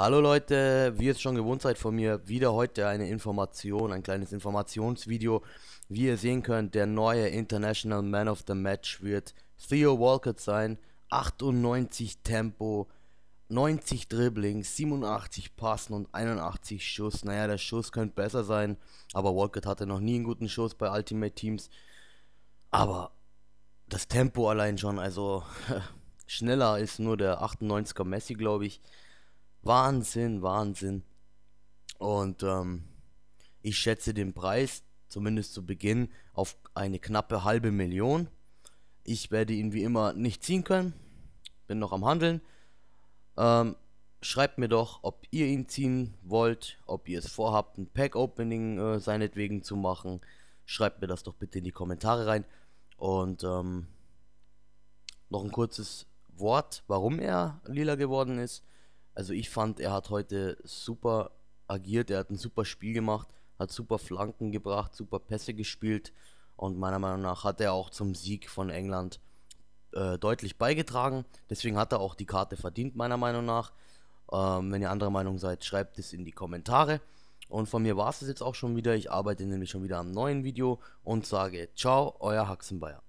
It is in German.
Hallo Leute, wie ihr es schon gewohnt seid von mir, wieder heute eine Information, ein kleines Informationsvideo. Wie ihr sehen könnt, der neue International Man of the Match wird Theo Walcott sein. 98 Tempo, 90 Dribbling, 87 Passen und 81 Schuss. Naja, der Schuss könnte besser sein, aber Walcott hatte noch nie einen guten Schuss bei Ultimate Teams. Aber das Tempo allein schon, also schneller ist nur der 98er Messi, glaube ich. Wahnsinn, Wahnsinn. Und ähm, ich schätze den Preis, zumindest zu Beginn, auf eine knappe halbe Million. Ich werde ihn wie immer nicht ziehen können. Bin noch am Handeln. Ähm, schreibt mir doch, ob ihr ihn ziehen wollt, ob ihr es vorhabt, ein Pack-Opening äh, seinetwegen zu machen. Schreibt mir das doch bitte in die Kommentare rein. Und ähm, noch ein kurzes Wort, warum er lila geworden ist. Also ich fand, er hat heute super agiert, er hat ein super Spiel gemacht, hat super Flanken gebracht, super Pässe gespielt und meiner Meinung nach hat er auch zum Sieg von England äh, deutlich beigetragen. Deswegen hat er auch die Karte verdient, meiner Meinung nach. Ähm, wenn ihr anderer Meinung seid, schreibt es in die Kommentare. Und von mir war es jetzt auch schon wieder. Ich arbeite nämlich schon wieder am neuen Video und sage ciao, euer Haxenbayer.